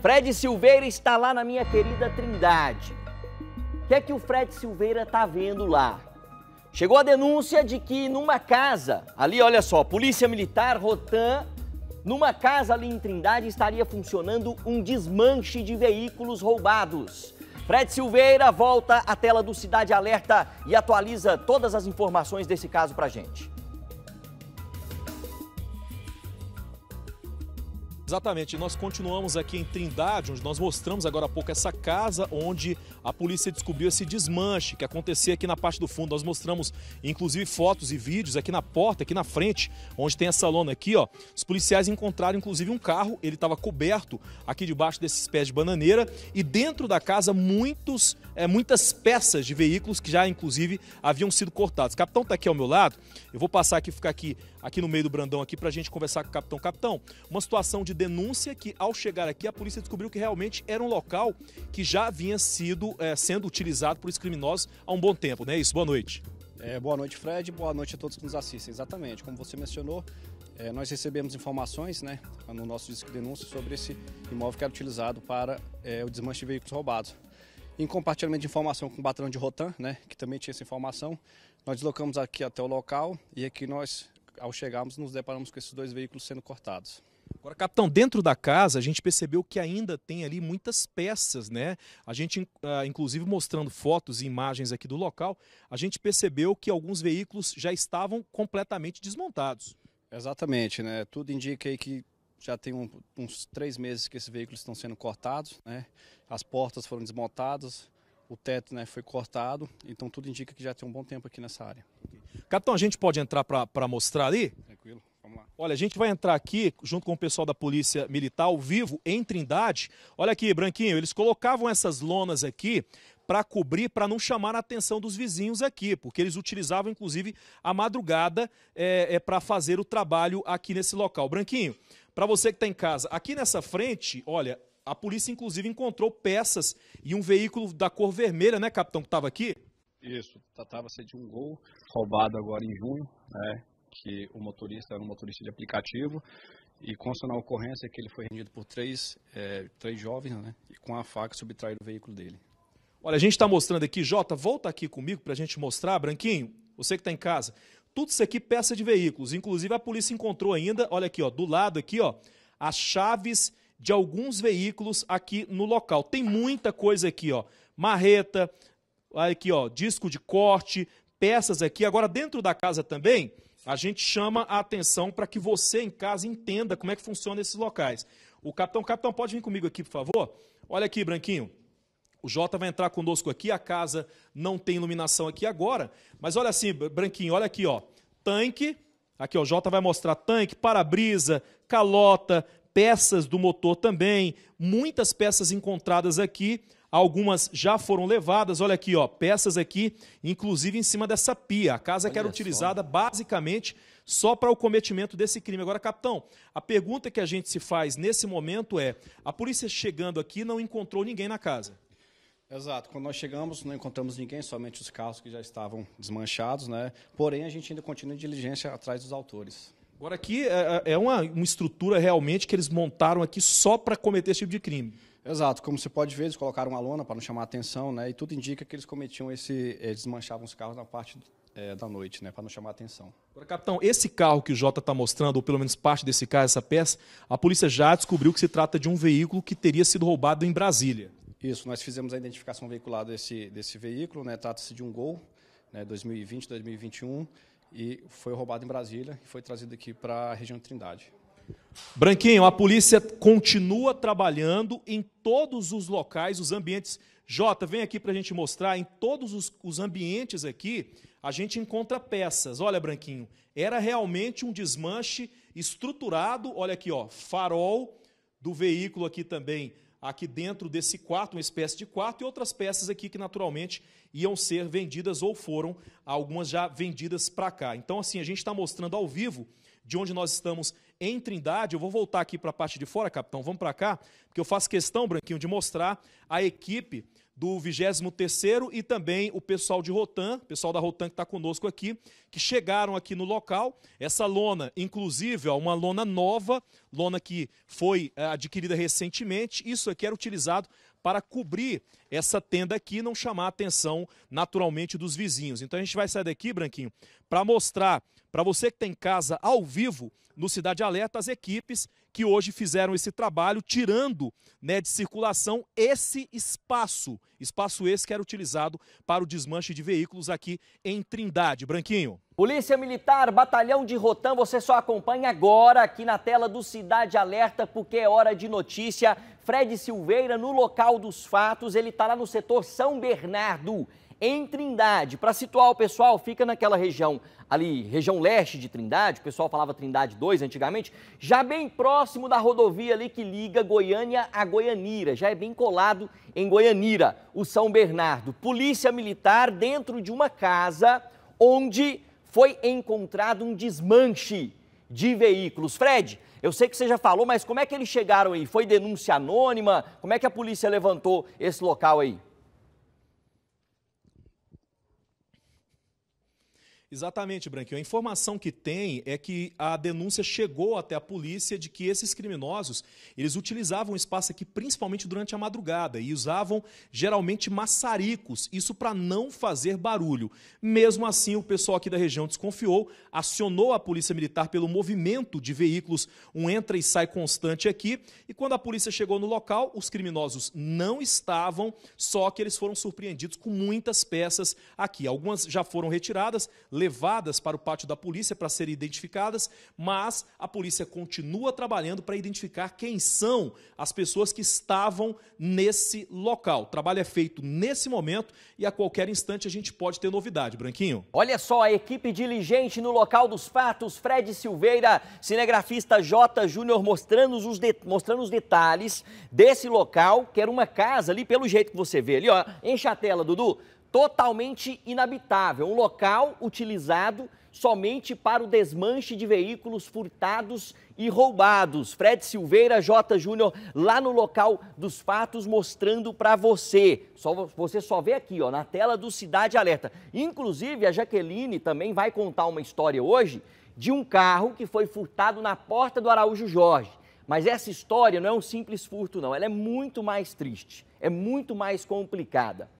Fred Silveira está lá na minha querida Trindade. O que é que o Fred Silveira está vendo lá? Chegou a denúncia de que numa casa, ali olha só, Polícia Militar, Rotan, numa casa ali em Trindade estaria funcionando um desmanche de veículos roubados. Fred Silveira volta à tela do Cidade Alerta e atualiza todas as informações desse caso pra gente. Exatamente, nós continuamos aqui em Trindade, onde nós mostramos agora há pouco essa casa onde a polícia descobriu esse desmanche que acontecia aqui na parte do fundo. Nós mostramos inclusive fotos e vídeos aqui na porta, aqui na frente, onde tem essa lona aqui, ó. Os policiais encontraram inclusive um carro, ele estava coberto aqui debaixo desses pés de bananeira e dentro da casa muitos, é, muitas peças de veículos que já inclusive haviam sido cortados. O capitão está aqui ao meu lado, eu vou passar aqui, ficar aqui, aqui no meio do Brandão aqui para a gente conversar com o capitão. Capitão, uma situação de denúncia que, ao chegar aqui, a polícia descobriu que realmente era um local que já vinha sido é, sendo utilizado por esses criminosos há um bom tempo, não é isso? Boa noite. É, boa noite, Fred. Boa noite a todos que nos assistem. Exatamente, como você mencionou, é, nós recebemos informações né, no nosso disco de denúncia sobre esse imóvel que era utilizado para é, o desmanche de veículos roubados. Em compartilhamento de informação com o batalhão de Rotan, né, que também tinha essa informação, nós deslocamos aqui até o local e aqui nós, ao chegarmos, nos deparamos com esses dois veículos sendo cortados. Agora, capitão, dentro da casa a gente percebeu que ainda tem ali muitas peças, né? A gente, ah, inclusive mostrando fotos e imagens aqui do local, a gente percebeu que alguns veículos já estavam completamente desmontados. Exatamente, né? Tudo indica aí que já tem um, uns três meses que esses veículos estão sendo cortados, né? As portas foram desmontadas, o teto né, foi cortado, então tudo indica que já tem um bom tempo aqui nessa área. Capitão, a gente pode entrar para mostrar ali? Olha, a gente vai entrar aqui, junto com o pessoal da Polícia Militar, ao vivo, em Trindade. Olha aqui, Branquinho, eles colocavam essas lonas aqui para cobrir, para não chamar a atenção dos vizinhos aqui, porque eles utilizavam, inclusive, a madrugada é, eh, é eh, para fazer o trabalho aqui nesse local. Branquinho, para você que está em casa, aqui nessa frente, olha, a polícia, inclusive, encontrou peças e um veículo da cor vermelha, né, capitão, que estava aqui? Isso, tratava-se tá, de um gol roubado agora em junho, né? que o motorista era um motorista de aplicativo e consta na ocorrência que ele foi rendido por três, é, três jovens né, e com a faca subtraíram o veículo dele. Olha, a gente está mostrando aqui, Jota, volta aqui comigo para a gente mostrar, Branquinho, você que está em casa, tudo isso aqui peça de veículos, inclusive a polícia encontrou ainda, olha aqui, ó, do lado aqui, ó, as chaves de alguns veículos aqui no local. Tem muita coisa aqui, ó, marreta, aqui, ó, disco de corte, peças aqui. Agora, dentro da casa também, a gente chama a atenção para que você em casa entenda como é que funciona esses locais. O capitão, capitão, pode vir comigo aqui, por favor? Olha aqui, Branquinho. O Jota vai entrar conosco aqui, a casa não tem iluminação aqui agora, mas olha assim, Branquinho, olha aqui, ó. Tanque, aqui ó, o Jota vai mostrar tanque, para-brisa, calota, peças do motor também, muitas peças encontradas aqui algumas já foram levadas. Olha aqui, ó, peças aqui, inclusive em cima dessa pia. A casa Olha que era só. utilizada basicamente só para o cometimento desse crime. Agora, capitão, a pergunta que a gente se faz nesse momento é: a polícia chegando aqui não encontrou ninguém na casa? Exato. Quando nós chegamos, não encontramos ninguém, somente os carros que já estavam desmanchados, né? Porém, a gente ainda continua em diligência atrás dos autores. Agora aqui é, é, é uma, uma estrutura realmente que eles montaram aqui só para cometer esse tipo de crime. Exato, como você pode ver, eles colocaram uma lona para não chamar atenção, né? E tudo indica que eles cometiam esse, eles eh, os carros na parte é, da noite, né? Para não chamar atenção. Agora, capitão, esse carro que o Jota está mostrando, ou pelo menos parte desse carro, essa peça, a polícia já descobriu que se trata de um veículo que teria sido roubado em Brasília. Isso, nós fizemos a identificação veicular desse, desse veículo, né? Trata-se de um Gol, né? 2020, 2021, e foi roubado em Brasília e foi trazido aqui para a região de Trindade. Branquinho, a polícia continua trabalhando em todos os locais, os ambientes. Jota, vem aqui para a gente mostrar. Em todos os, os, ambientes aqui, a gente encontra peças. Olha, Branquinho, era realmente um desmanche estruturado. Olha aqui, ó, farol do veículo aqui também, aqui dentro desse quarto, uma espécie de quarto, e outras peças aqui que naturalmente iam ser vendidas ou foram, algumas já vendidas para cá. Então, assim, a gente está mostrando ao vivo de onde nós estamos em Trindade, eu vou voltar aqui para a parte de fora, capitão, vamos para cá, porque eu faço questão, Branquinho, de mostrar a equipe do 23º e também o pessoal de Rotan, pessoal da Rotan que está conosco aqui, que chegaram aqui no local. Essa lona, inclusive, ó, uma lona nova, lona que foi é, adquirida recentemente. Isso aqui era utilizado para cobrir essa tenda aqui não chamar a atenção naturalmente dos vizinhos. Então a gente vai sair daqui, Branquinho, para mostrar para você que tem tá casa ao vivo no Cidade Alerta as equipes que hoje fizeram esse trabalho tirando, né, de circulação esse espaço Espaço esse que era utilizado para o desmanche de veículos aqui em Trindade. Branquinho. Polícia Militar, Batalhão de Rotan, você só acompanha agora aqui na tela do Cidade Alerta, porque é hora de notícia. Fred Silveira, no local dos fatos, ele está lá no setor São Bernardo em Trindade. Para situar o pessoal, fica naquela região ali, região leste de Trindade, o pessoal falava Trindade 2 antigamente, já bem próximo da rodovia ali que liga Goiânia a Goianira, já é bem colado em Goianira, o São Bernardo. Polícia militar dentro de uma casa onde foi encontrado um desmanche de veículos. Fred, eu sei que você já falou, mas como é que eles chegaram aí? Foi denúncia anônima? Como é que a polícia levantou esse local aí? Exatamente, Branquinho. A informação que tem é que a denúncia chegou até a polícia de que esses criminosos, eles utilizavam o espaço aqui principalmente durante a madrugada e usavam geralmente maçaricos, isso para não fazer barulho. Mesmo assim, o pessoal aqui da região desconfiou, acionou a polícia militar pelo movimento de veículos, um entra e sai constante aqui, e quando a polícia chegou no local, os criminosos não estavam, só que eles foram surpreendidos com muitas peças aqui. Algumas já foram retiradas, levadas para o pátio da polícia para serem identificadas, mas a polícia continua trabalhando para identificar quem são as pessoas que estavam nesse local. O trabalho é feito nesse momento e a qualquer instante a gente pode ter novidade, Branquinho. Olha só, a equipe diligente no local dos fatos, Fred Silveira, cinegrafista J. Júnior mostrando os, mostrando os detalhes desse local, que era uma casa ali, pelo jeito que você vê ali, ó. Enche a tela, Dudu totalmente inabitável, um local utilizado somente para o desmanche de veículos furtados e roubados. Fred Silveira, J. Júnior, lá no local dos fatos, mostrando para você. Só, você só vê aqui, ó, na tela do Cidade Alerta. Inclusive, a Jaqueline também vai contar uma história hoje de um carro que foi furtado na porta do Araújo Jorge. Mas essa história não é um simples furto, não. Ela é muito mais triste, é muito mais complicada.